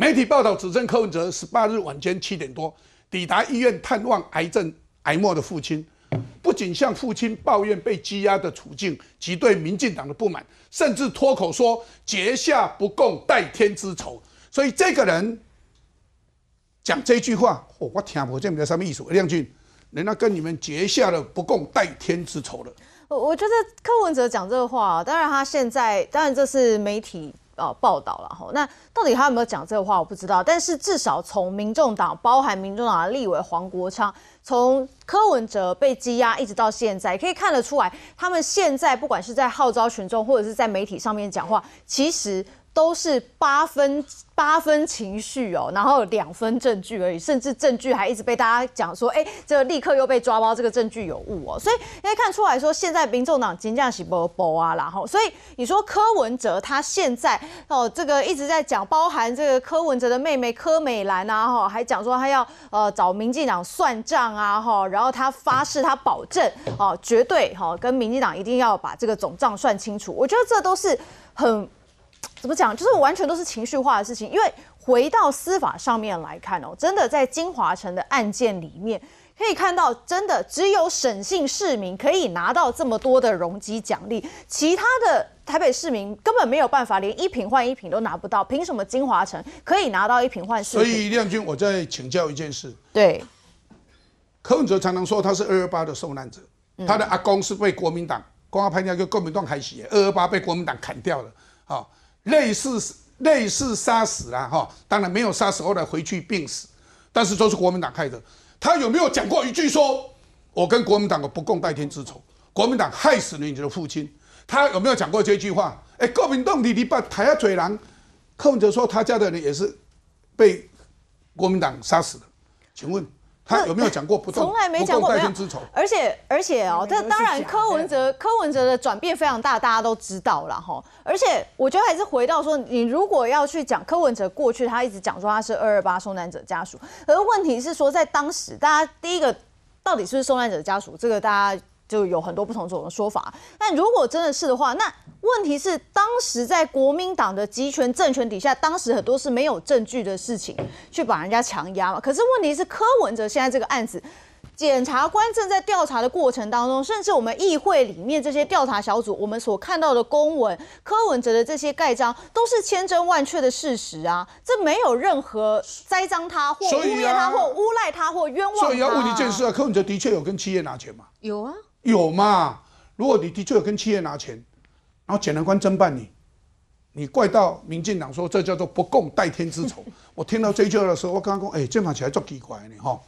媒体报道指证柯文哲十八日晚间七点多抵达医院探望癌症癌末的父亲，不仅向父亲抱怨被羁押的处境及对民进党的不满，甚至脱口说结下不共戴天之仇。所以这个人讲这句话，我我听不见你有什么意思。亮俊。人家跟你们结下了不共戴天之仇了。我我觉得柯文哲讲这个话，当然他现在当然这是媒体。哦，报道了哈，那到底他有没有讲这个话，我不知道。但是至少从民众党，包含民众党立委黄国昌，从柯文哲被羁押一直到现在，可以看得出来，他们现在不管是在号召群众，或者是在媒体上面讲话，其实。都是八分八分情绪哦，然后两分证据而已，甚至证据还一直被大家讲说，哎，这立刻又被抓包，这个证据有误哦，所以可以看出来说，现在民众党精喜波波啊然后所以你说柯文哲他现在哦，这个一直在讲，包含这个柯文哲的妹妹柯美兰啊哈，还讲说他要呃找民进党算账啊哈，然后他发誓他保证哦，绝对哈跟民进党一定要把这个总账算清楚，我觉得这都是很。怎么讲？就是完全都是情绪化的事情。因为回到司法上面来看哦，真的在金华城的案件里面，可以看到真的只有省姓市民可以拿到这么多的容积奖励，其他的台北市民根本没有办法，连一瓶换一瓶都拿不到。凭什么金华城可以拿到一瓶换所以亮君，我再请教一件事。对，柯文哲常常说他是二二八的受难者，他的阿公是被国民党公安派那个国民党开始，二二八被国民党砍掉了。好。类似类似杀死了哈，当然没有杀死，后来回去病死，但是都是国民党害的。他有没有讲过一句说，我跟国民党有不共戴天之仇？国民党害死了你的父亲，他有没有讲过这句话？哎，国民党，你你把抬下嘴来。柯文哲说他家的人也是被国民党杀死了，请问？他有没有讲过？从来没讲过，没有。而且而且哦，这当然柯文哲，柯文哲的转变非常大，大家都知道了哈。而且我觉得还是回到说，你如果要去讲柯文哲过去，他一直讲说他是二二八受难者家属，而问题是说在当时，大家第一个到底是不是受难者家属，这个大家。就有很多不同种的说法。但如果真的是的话，那问题是当时在国民党的集权政权底下，当时很多是没有证据的事情，去把人家强压嘛。可是问题是柯文哲现在这个案子，检察官正在调查的过程当中，甚至我们议会里面这些调查小组，我们所看到的公文，柯文哲的这些盖章，都是千真万确的事实啊。这没有任何栽赃他或污蔑他或诬赖他或冤枉。所以要问你一件事啊，柯文哲的确有跟企业拿钱吗？有啊。有嘛？如果你的确有跟企业拿钱，然后检察官侦办你，你怪到民进党说这叫做不共戴天之仇。我听到句话的时候，我刚刚讲，哎，这看起来么奇怪呢，哈。